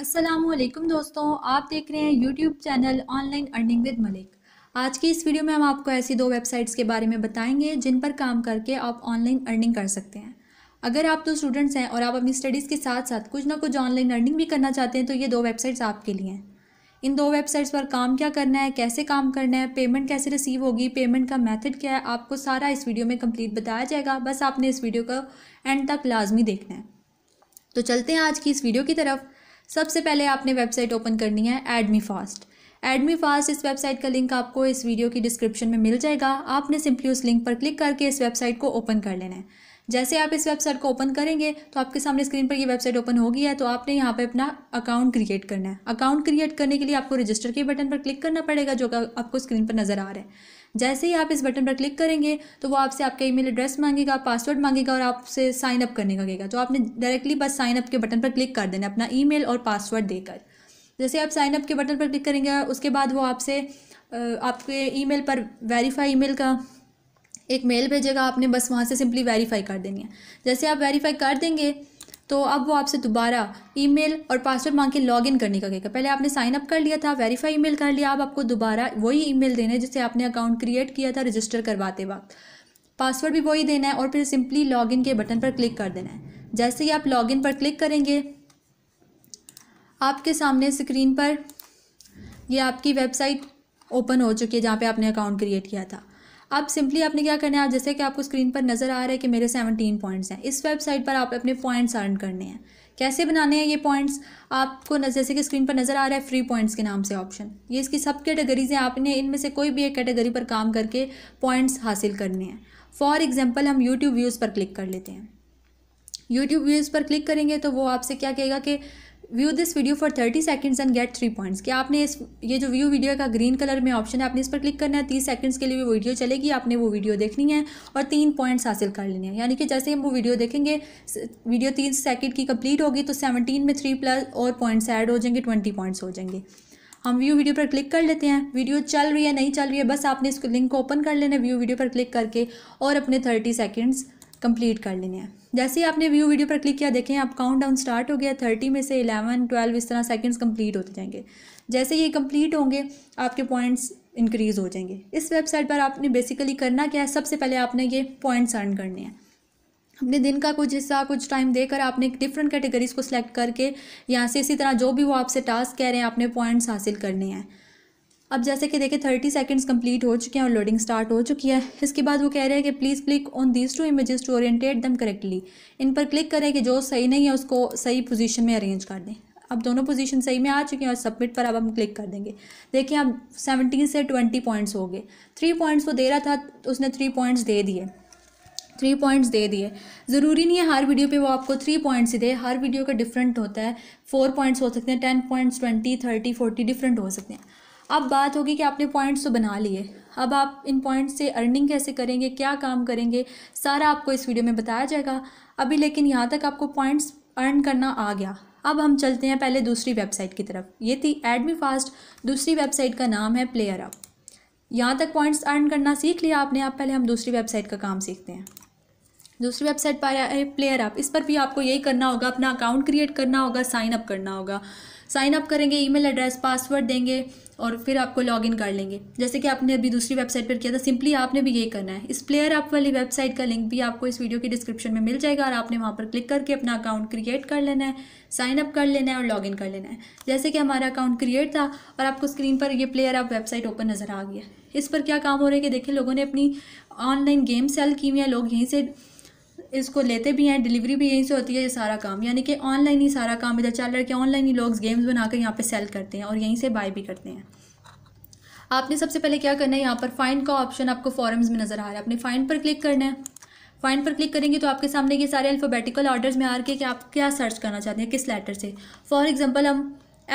असलम दोस्तों आप देख रहे हैं YouTube channel online earning with Malik आज की इस वीडियो में हम आपको ऐसी दो वेबसाइट्स के बारे में बताएंगे जिन पर काम करके आप ऑनलाइन अर्निंग कर सकते हैं अगर आप तो स्टूडेंट्स हैं और आप अपनी स्टडीज़ के साथ साथ कुछ ना कुछ ऑनलाइन अर्निंग भी करना चाहते हैं तो ये दो वेबसाइट्स आपके लिए हैं इन दो वेबसाइट्स पर काम क्या करना है कैसे काम करना है पेमेंट कैसे रिसीव होगी पेमेंट का मैथड क्या है आपको सारा इस वीडियो में कम्प्लीट बताया जाएगा बस आपने इस वीडियो को एंड तक लाजमी देखना है तो चलते हैं आज की इस वीडियो की तरफ सबसे पहले आपने वेबसाइट ओपन करनी है एडमी फास्ट एडमी फास्ट इस वेबसाइट का लिंक आपको इस वीडियो की डिस्क्रिप्शन में मिल जाएगा आपने सिंपली उस लिंक पर क्लिक करके इस वेबसाइट को ओपन कर लेना है जैसे आप इस वेबसाइट को ओपन करेंगे तो आपके सामने स्क्रीन पर ये वेबसाइट ओपन होगी है तो आपने यहाँ पर अपना अकाउंट क्रिएट करना है अकाउंट क्रिएट करने के लिए आपको रजिस्टर के बटन पर क्लिक करना पड़ेगा जो आपको स्क्रीन पर नज़र आ रहा है जैसे ही आप इस बटन पर क्लिक करेंगे तो वो आपसे आपका ईमेल एड्रेस मांगेगा पासवर्ड मांगेगा और आपसे साइन अप करने का कहेगा तो आपने डायरेक्टली बस साइन अप के बटन पर क्लिक कर देना अपना ईमेल और पासवर्ड देकर जैसे आप साइन अप के बटन पर क्लिक करेंगे उसके बाद वो आपसे आपके ईमेल पर वेरीफाई ईमेल का एक मेल भेजेगा आपने बस वहाँ से सिंपली वेरीफाई कर देनी है जैसे आप वेरीफाई कर देंगे तो अब वो आपसे दोबारा ईमेल और पासवर्ड मांग के लॉगिन करने का कहेगा पहले आपने साइन अप कर लिया था वेरीफाई ईमेल कर लिया अब आपको दोबारा वही ईमेल देना है जिससे आपने अकाउंट क्रिएट किया था रजिस्टर करवाते वक्त पासवर्ड भी वही देना है और फिर सिंपली लॉगिन के बटन पर क्लिक कर देना है जैसे ही आप लॉगिन पर क्लिक करेंगे आपके सामने स्क्रीन पर यह आपकी वेबसाइट ओपन हो चुकी है जहाँ पे आपने अकाउंट क्रिएट किया था अब सिंपली आपने क्या करना है जैसे कि आपको स्क्रीन पर नज़र आ रहा है कि मेरे सेवनटीन पॉइंट्स हैं इस वेबसाइट पर आप अपने पॉइंट्स अर्न करने हैं कैसे बनाने हैं ये पॉइंट्स आपको जैसे कि स्क्रीन पर नज़र आ रहा है फ्री पॉइंट्स के नाम से ऑप्शन ये इसकी सब कैटेगरीज हैं आपने इनमें से कोई भी एक कैटेगरी पर काम करके पॉइंट्स हासिल करने हैं फॉर एग्जाम्पल हम यूट्यूब व्यूज़ पर क्लिक कर लेते हैं यूट्यूब व्यूज़ पर क्लिक करेंगे तो वो आपसे क्या कहेगा कि view this video for thirty seconds and get three points कि आपने इस ये जो व्यू वीडियो का ग्रीन कलर में ऑप्शन है आपने इस पर क्लिक करना है तीस सेकंड्स के लिए वो वीडियो चलेगी आपने वो वीडियो देखनी है और तीन पॉइंट्स हासिल कर लेने हैं यानी कि जैसे हम वो वीडियो देखेंगे वीडियो तीन सेकेंड की कंप्लीट होगी तो सेवनटीन में थ्री प्लस और पॉइंट्स ऐड हो जाएंगे ट्वेंटी पॉइंट्स हो जाएंगे हम व्यू वीडियो पर क्लिक कर लेते हैं वीडियो चल रही है नहीं चल रही है बस आपने इसको लिंक को ओपन कर लेना है व्यू वीडियो पर क्लिक करके और अपने थर्टी सेकेंड्स कंप्लीट कर लेने हैं जैसे ही आपने व्यू वीडियो पर क्लिक किया देखें आप काउंट डाउन स्टार्ट हो गया थर्टी में से इलेवन ट्वेल्व इस तरह सेकेंड्स कंप्लीट होते जाएंगे जैसे ये कंप्लीट होंगे आपके पॉइंट्स इंक्रीज़ हो जाएंगे इस वेबसाइट पर आपने बेसिकली करना क्या है सबसे पहले आपने ये पॉइंट्स अर्न करने हैं अपने दिन का कुछ हिस्सा कुछ टाइम देकर आपने डिफरेंट कैटेगरीज को सिलेक्ट करके यहाँ से इसी तरह जो भी वो आपसे टास्क कह रहे हैं आपने पॉइंट्स हासिल करने हैं अब जैसे कि देखिए थर्टी सेकेंड्स कंप्लीट हो चुके हैं और लोडिंग स्टार्ट हो चुकी है इसके बाद वो कह रहे हैं कि please click on these two images to orientate them correctly इन पर क्लिक करें कि जो सही नहीं है उसको सही पोजीशन में अरेंज कर दें अब दोनों पोजीशन सही में आ चुकी हैं और सबमिट पर अब हम क्लिक कर देंगे देखिए अब सेवनटीन से ट्वेंटी पॉइंट्स हो गए थ्री पॉइंट्स वो दे रहा था तो उसने थ्री पॉइंट्स दे दिए थ्री पॉइंट्स दे दिए ज़रूरी नहीं है हर वीडियो पे वो आपको थ्री पॉइंट्स ही दे हर वीडियो का डिफरेंट होता है फोर पॉइंट्स हो सकते हैं ten points twenty thirty forty different हो सकते हैं अब बात होगी कि आपने पॉइंट्स तो बना लिए अब आप इन पॉइंट्स से अर्निंग कैसे करेंगे क्या काम करेंगे सारा आपको इस वीडियो में बताया जाएगा अभी लेकिन यहाँ तक आपको पॉइंट्स अर्न करना आ गया अब हम चलते हैं पहले दूसरी वेबसाइट की तरफ ये थी एडमी फास्ट दूसरी वेबसाइट का नाम है प्लेयर अप यहाँ तक पॉइंट्स अर्न करना सीख लिया आपने आप पहले हम दूसरी वेबसाइट का काम सीखते हैं दूसरी वेबसाइट पर आया है प्लेयर अप इस पर भी आपको यही करना होगा अपना अकाउंट क्रिएट करना होगा साइन अप करना होगा साइन अप करेंगे ईमेल एड्रेस पासवर्ड देंगे और फिर आपको लॉग इन कर लेंगे जैसे कि आपने अभी दूसरी वेबसाइट पर किया था सिंपली आपने भी यही करना है इस प्लेयर ऐप वाली वेबसाइट का लिंक भी आपको इस वीडियो के डिस्क्रिप्शन में मिल जाएगा और आपने वहाँ पर क्लिक करके अपना अकाउंट क्रिएट कर लेना है साइन अप कर लेना है और लॉग इन कर लेना है जैसे कि हमारा अकाउंट क्रिएट था और आपको स्क्रीन पर ये प्लेयर ऐप वेबसाइट ओपन नज़र आ गया इस पर क्या काम हो रहा है कि देखिए लोगों ने अपनी ऑनलाइन गेम सेल की हुई है लोग यहीं से इसको लेते भी हैं डिलीवरी भी यहीं से होती है ये सारा काम यानी कि ऑनलाइन ही सारा काम इधर चल रहा है कि ऑनलाइन ही लोग गेम्स बनाकर यहाँ पे सेल करते हैं और यहीं से बाय भी करते हैं आपने सबसे पहले क्या करना है यहाँ पर फाइंड का ऑप्शन आपको फॉरम्स में नज़र आ रहा है आपने फाइंड पर क्लिक करना है फाइंड पर क्लिक करेंगे तो आपके सामने ये सारे अल्फ़ोबेटिकल ऑर्डर्स में आ रखे कि आप क्या सर्च करना चाहते हैं किस लेटर से फॉर एग्ज़ाम्पल हम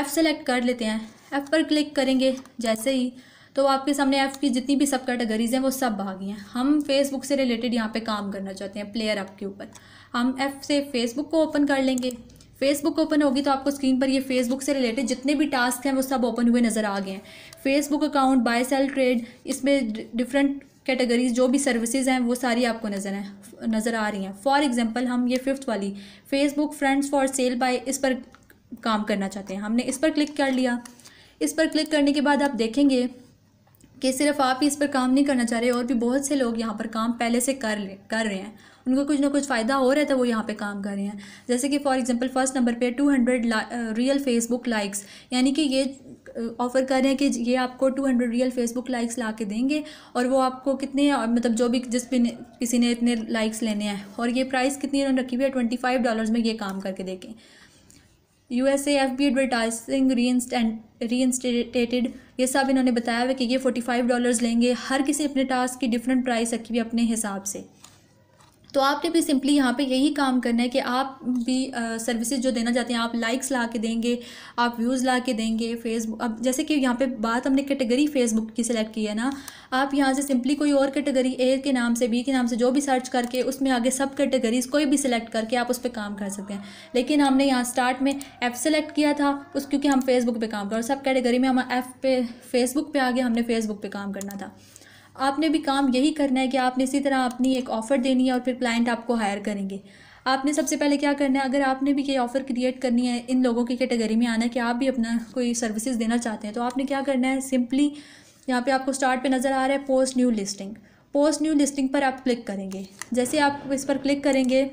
एफ़ सेलेक्ट कर लेते हैं एफ़ पर क्लिक करेंगे जैसे ही तो आपके सामने ऐप की जितनी भी सब कैटेगरीज़ हैं वो सब आ गई हैं हम फेसबुक से रिलेटेड यहाँ पे काम करना चाहते हैं प्लेयर ऐप के ऊपर हम ऐप से फेसबुक को ओपन कर लेंगे फेसबुक ओपन होगी तो आपको स्क्रीन पर ये फेसबुक से रिलेटेड जितने भी टास्क हैं वो सब ओपन हुए नज़र आ गए हैं Facebook account buy sell trade इसमें डिफरेंट कैटेगरीज जो भी सर्विसेज हैं वो सारी आपको नज़र हैं नज़र आ रही हैं फॉर एग्जांपल हम ये फिफ्थ वाली Facebook friends for sale buy इस पर काम करना चाहते हैं हमने इस पर क्लिक कर लिया इस पर क्लिक करने के बाद आप देखेंगे कि सिर्फ आप ही इस पर काम नहीं करना चाह रहे और भी बहुत से लोग यहाँ पर काम पहले से कर ले कर रहे हैं उनको कुछ ना कुछ फ़ायदा हो रहा था वो यहाँ पे काम कर रहे हैं जैसे कि फॉर एग्जांपल फर्स्ट नंबर पे 200 रियल फेसबुक लाइक्स यानी कि ये ऑफ़र कर रहे हैं कि ये आपको 200 रियल फेसबुक लाइक्स ला के देंगे और वो आपको कितने मतलब जो भी जिस भी किसी ने इतने लाइक्स लेने हैं और ये प्राइस कितनी इन्होंने रखी हुई है ट्वेंटी डॉलर्स में ये काम करके देखें U S F B advertising reinstated ये सब इन्होंने बताया हुआ कि ये फोर्टी फाइव डॉलर्स लेंगे हर किसी अपने टास्क की डिफरेंट प्राइस रखी हुई अपने हिसाब से तो आपने भी सिंपली यहाँ पे यही काम करना है कि आप भी सर्विसेज जो देना चाहते हैं आप लाइक्स ला के देंगे आप व्यूज़ ला के देंगे फेसबुक अब जैसे कि यहाँ पे बात हमने कैटेगरी फेसबुक की सिलेक्ट की है ना आप यहाँ से सिंपली कोई और कैटेगरी ए के नाम से बी के नाम से जो भी सर्च करके उसमें आगे सब कैटेगरीज कोई भी सिलेक्ट करके आप उस पर काम कर सकते हैं लेकिन हमने यहाँ स्टार्ट में एफ़ सेलेक्ट किया था उस क्योंकि हम फेसबुक पर काम कर सब कैटेगरी में हम एफ़ पे फेसबुक पर आगे हमने फेसबुक पर काम करना था आपने भी काम यही करना है कि आपने इसी तरह अपनी एक ऑफ़र देनी है और फिर क्लाइंट आपको हायर करेंगे आपने सबसे पहले क्या करना है अगर आपने भी ये ऑफ़र क्रिएट करनी है इन लोगों की कैटेगरी में आना कि आप भी अपना कोई सर्विसेज देना चाहते हैं तो आपने क्या करना है सिंपली यहाँ पे आपको स्टार्ट पे नज़र आ रहा है post new listing post new listing पर आप क्लिक करेंगे जैसे आप इस पर क्लिक करेंगे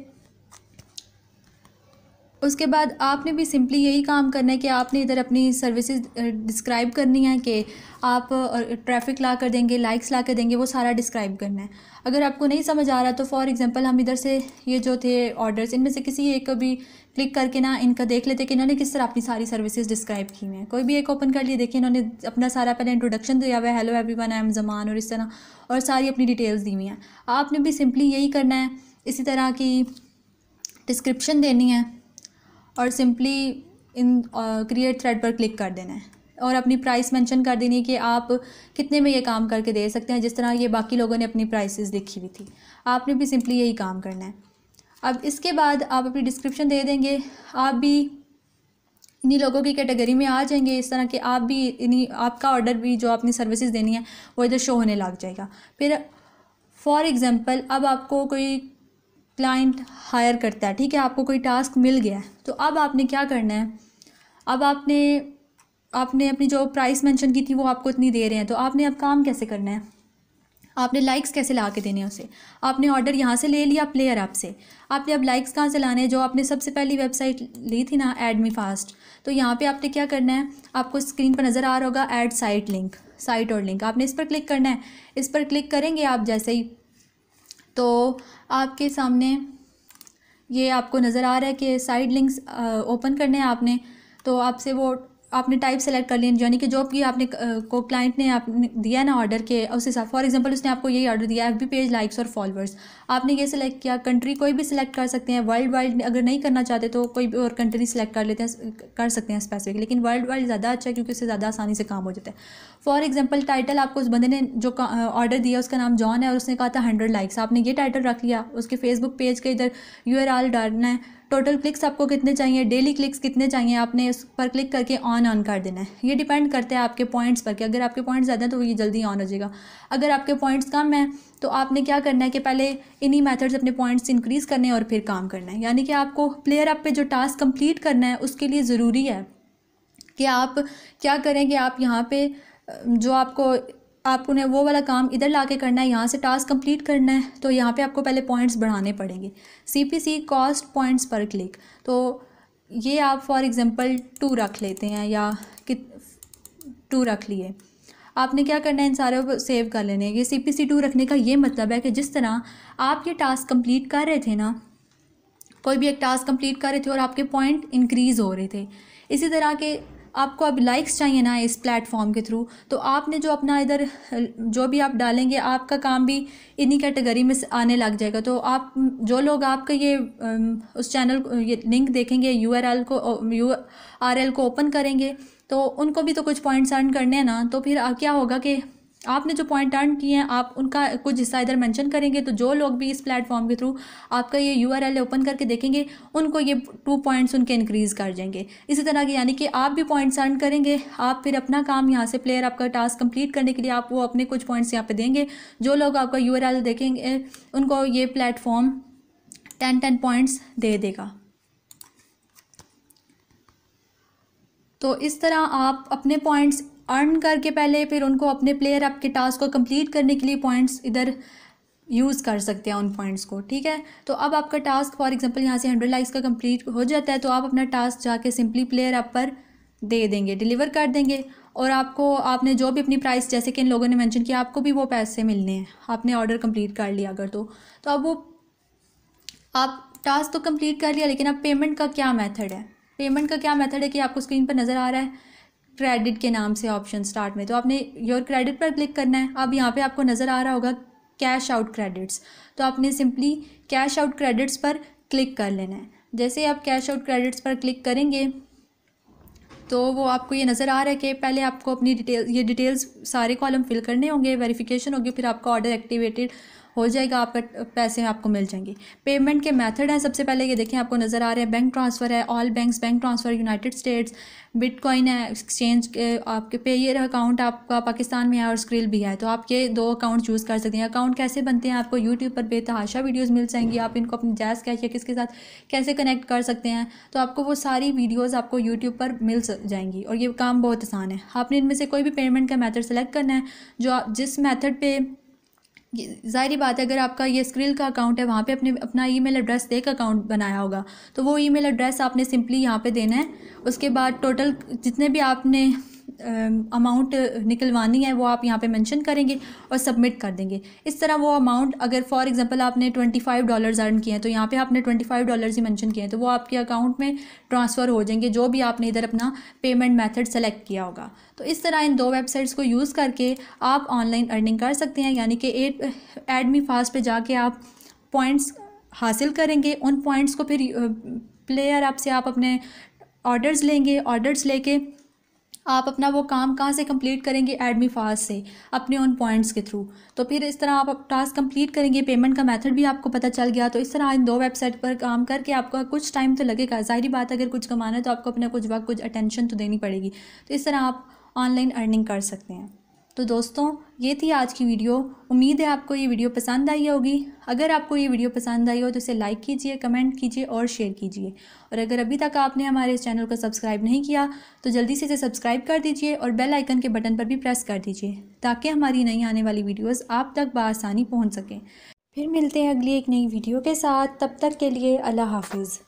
उसके बाद आपने भी सिंपली यही काम करना है कि आपने इधर अपनी सर्विसेज डिस्क्राइब करनी है कि आप ट्रैफिक ला कर देंगे लाइक्स ला कर देंगे वो सारा डिस्क्राइब करना है अगर आपको नहीं समझ आ रहा तो फॉर एग्जांपल हम इधर से ये जो थे ऑर्डर्स इनमें से किसी एक को भी क्लिक करके ना इनका देख लेते कि इन्होंने किस तरह अपनी सारी सर्विसेज डिस्क्राइब की हुई हैं कोई भी एक ओपन कर लिए देखिए इन्होंने अपना सारा पहले इंट्रोडक्शन दिया हुआ है hello everyone I am Zaman और इस तरह और सारी अपनी डिटेल्स दी हुई हैं आपने भी सिंपली यही करना है इसी तरह की डिस्क्रिप्शन देनी है और सिंपली इन क्रिएट थ्रेड पर क्लिक कर देना है और अपनी प्राइस मेंशन कर देनी है कि आप कितने में ये काम करके दे सकते हैं जिस तरह ये बाकी लोगों ने अपनी प्राइसेस लिखी हुई थी आपने भी सिंपली यही काम करना है अब इसके बाद आप अपनी डिस्क्रिप्शन दे देंगे आप भी इन्हीं लोगों की कैटेगरी में आ जाएंगे इस तरह के आप भी इन्हीं आपका ऑर्डर भी जो आपने सर्विसेज देनी है वो इधर शो होने लग जाएगा फिर फॉर एग्ज़ाम्पल अब आपको कोई क्लाइंट हायर करता है ठीक है आपको कोई टास्क मिल गया है तो अब आपने क्या करना है अब आपने आपने अपनी जो प्राइस मेंशन की थी वो आपको इतनी दे रहे हैं तो आपने अब काम कैसे करना है आपने लाइक्स कैसे ला के देने हैं उसे आपने ऑर्डर यहाँ से ले लिया प्लेयर ऐप से आपने अब लाइक्स कहाँ से लाने हैं जो आपने सबसे पहली वेबसाइट ली थी ना एड मी फास्ट तो यहाँ पे आपने क्या करना है आपको स्क्रीन पर नज़र आ रहा होगा ऐड साइट लिंक साइट और लिंक आपने इस पर क्लिक करना है इस पर क्लिक करेंगे आप जैसे ही तो आपके सामने ये आपको नज़र आ रहा है कि साइड लिंक्स ओपन करने हैं आपने तो आपसे वो आपने टाइप सेलेक्ट कर लिया यानी कि जो भी आपने को क्लाइंट ने आपने दिया ना ऑर्डर के उस हिसाब फॉर एग्जांपल उसने आपको यही ऑर्डर दिया एफ बी पेज लाइक्स और फॉलोअर्स आपने ये सिलेक्ट किया कंट्री कोई भी सिलेक्ट कर सकते हैं वर्ल्ड वाइड अगर नहीं करना चाहते तो कोई भी और कंट्री सेलेक्ट कर लेते हैं कर सकते हैं स्पेसिफिक लेकिन वर्ल्ड वाइड ज़्यादा अच्छा है क्योंकि उससे ज़्यादा आसानी से काम हो जाता है फॉर एग्जाम्पल टाइटल आपको उस बंदे ने जो ऑर्डर दिया उसका नाम जॉन है और उसने कहा था हंड्रेड लाइक्स आपने ये टाइटल रख लिया उसके फेसबुक पेज के इधर यू डालना है टोटल क्लिक्स आपको कितने चाहिए डेली क्लिक्स कितने चाहिए आपने इस पर क्लिक करके ऑन ऑन कर देना है ये डिपेंड करते हैं आपके पॉइंट्स पर कि अगर आपके पॉइंट्स ज़्यादा हैं तो ये जल्दी ऑन हो जाएगा अगर आपके पॉइंट्स कम हैं तो आपने क्या करना है कि पहले इन्हीं मैथड्स अपने पॉइंट्स इंक्रीज़ करने हैं और फिर काम करना है यानी कि आपको प्लेयर अप पे जो टास्क कम्प्लीट करना है उसके लिए ज़रूरी है कि आप क्या करें कि आप यहाँ पर जो आपको आपको ने वो वाला काम इधर ला के करना है यहाँ से टास्क कंप्लीट करना है तो यहाँ पे आपको पहले पॉइंट्स बढ़ाने पड़ेंगे C P C cost points पर क्लिक तो ये आप फॉर एग्ज़ाम्पल टू रख लेते हैं या कित टू रख लिए आपने क्या करना है इन सारे को सेव कर लेने ये सी पी सी टू रखने का ये मतलब है कि जिस तरह आप ये टास्क कंप्लीट कर रहे थे ना कोई भी एक टास्क कम्प्लीट कर रहे थे और आपके पॉइंट इंक्रीज़ हो रहे थे इसी तरह के आपको अब लाइक्स चाहिए ना इस प्लेटफॉर्म के थ्रू तो आपने जो अपना इधर जो भी आप डालेंगे आपका काम भी इन्हीं कैटेगरी में आने लग जाएगा तो आप जो लोग आपका ये उस चैनल ये लिंक देखेंगे यू को यू को ओपन करेंगे तो उनको भी तो कुछ पॉइंट्स अर्न करने हैं ना तो फिर क्या होगा कि आपने जो पॉइंट अर्न किए हैं आप उनका कुछ हिस्सा इधर मेंशन करेंगे तो जो लोग भी इस प्लेटफॉर्म के थ्रू आपका ये यू आर एल ओपन करके देखेंगे उनको ये टू पॉइंट्स उनके इंक्रीज़ कर जाएंगे इसी तरह के यानी कि आप भी पॉइंट्स अर्न करेंगे आप फिर अपना काम यहाँ से प्लेयर आपका टास्क कंप्लीट करने के लिए आप वो अपने कुछ पॉइंट्स यहाँ पर देंगे जो लोग आपका यू आर एल देखेंगे उनको ये प्लेटफॉर्म टेन टेन पॉइंट्स दे देगा तो इस तरह आप अपने पॉइंट्स अर्न करके पहले फिर उनको अपने प्लेयर आपके टास्क को कंप्लीट करने के लिए पॉइंट्स इधर यूज़ कर सकते हैं उन पॉइंट्स को ठीक है तो अब आपका टास्क फॉर एग्जांपल यहाँ से हंड्रेड लाइक्स का कंप्लीट हो जाता है तो आप अपना टास्क जाके सिंपली प्लेयर आप पर दे देंगे डिलीवर कर देंगे और आपको आपने जो भी अपनी प्राइस जैसे कि इन लोगों ने मैंशन किया आपको भी वो पैसे मिलने हैं आपने ऑर्डर कम्प्लीट कर लिया अगर तो तो अब वो आप टास्क तो कम्प्लीट कर लिया लेकिन अब पेमेंट का क्या मैथड है पेमेंट का क्या मेथड है कि आपको स्क्रीन पर नज़र आ रहा है क्रेडिट के नाम से ऑप्शन स्टार्ट में तो आपने योर क्रेडिट पर क्लिक करना है अब यहाँ पे आपको नज़र आ रहा होगा कैश आउट क्रेडिट्स तो आपने सिंपली कैश आउट क्रेडिट्स पर क्लिक कर लेना है जैसे आप कैश आउट क्रेडिट्स पर क्लिक करेंगे तो वो आपको ये नज़र आ रहा है कि पहले आपको अपनी डिटेल ये डिटेल्स सारे कॉलम फिल करने होंगे वेरिफिकेशन होगी फिर आपका ऑर्डर एक्टिवेटेड हो जाएगा आपका पैसे आपको मिल जाएंगे पेमेंट के मेथड हैं सबसे पहले ये देखें आपको नज़र आ रहे हैं बैंक ट्रांसफ़र है all banks bank transfer United States bitcoin है एक्सचेंज आपके पेयर अकाउंट आपका पाकिस्तान में है और स्क्रिल भी है तो आप ये दो अकाउंट चूज़ कर सकते हैं अकाउंट कैसे बनते हैं आपको यूट्यूब पर बेतहाशा वीडियोज़ मिल जाएंगी आप इनको अपनी जैस कैश या किसके साथ कैसे कनेक्ट कर सकते हैं तो आपको वो सारी वीडियोज़ आपको यूट्यूब पर मिल जाएंगी और ये काम बहुत आसान है आपने इनमें से कोई भी पेमेंट का मैथड सेलेक्ट करना है जो जिस मैथड पर ज़ाहिर बात है अगर आपका ये स्क्रिल का अकाउंट है वहाँ पे अपने अपना ईमेल एड्रेस देख अकाउंट बनाया होगा तो वो ईमेल एड्रेस आपने सिंपली यहाँ पे देना है उसके बाद टोटल जितने भी आपने अमाउंट निकलवानी है वो आप यहाँ पे मेंशन करेंगे और सबमिट कर देंगे इस तरह वो अमाउंट अगर फॉर एग्जांपल आपने ट्वेंटी फाइव डॉलर्स अर्न किए हैं तो यहाँ पे आपने ट्वेंटी फाइव डॉलर्स ही मेंशन किए हैं तो वो आपके अकाउंट में ट्रांसफ़र हो जाएंगे जो भी आपने इधर अपना पेमेंट मैथड सेलेक्ट किया होगा तो इस तरह इन दो वेबसाइट्स को यूज़ करके आप ऑनलाइन अर्निंग कर सकते हैं यानी कि एट एडमी फास्ट पर जाके आप पॉइंट्स हासिल करेंगे उन पॉइंट्स को फिर प्लेयर ऐप से आप अपने ऑर्डर्स लेंगे ऑर्डर्स लेके आप अपना वो काम कहाँ से कंप्लीट करेंगे एडमी फास्ट से अपने ऑन पॉइंट्स के थ्रू तो फिर इस तरह आप टास्क कंप्लीट करेंगे पेमेंट का मेथड भी आपको पता चल गया तो इस तरह इन दो वेबसाइट पर काम करके आपका कुछ टाइम तो लगेगा जाहिर बात अगर कुछ कमाना है तो आपको अपना कुछ वक्त कुछ अटेंशन तो देनी पड़ेगी तो इस तरह आप ऑनलाइन अर्निंग कर सकते हैं तो दोस्तों ये थी आज की वीडियो उम्मीद है आपको ये वीडियो पसंद आई होगी अगर आपको ये वीडियो पसंद आई हो तो इसे लाइक कीजिए कमेंट कीजिए और शेयर कीजिए और अगर अभी तक आपने हमारे इस चैनल को सब्सक्राइब नहीं किया तो जल्दी से इसे सब्सक्राइब कर दीजिए और बेल आइकन के बटन पर भी प्रेस कर दीजिए ताकि हमारी नई आने वाली वीडियोज़ आप तक बसानी पहुँच सकें फिर मिलते हैं अगली एक नई वीडियो के साथ तब तक के लिए अल्लाह हाफिज़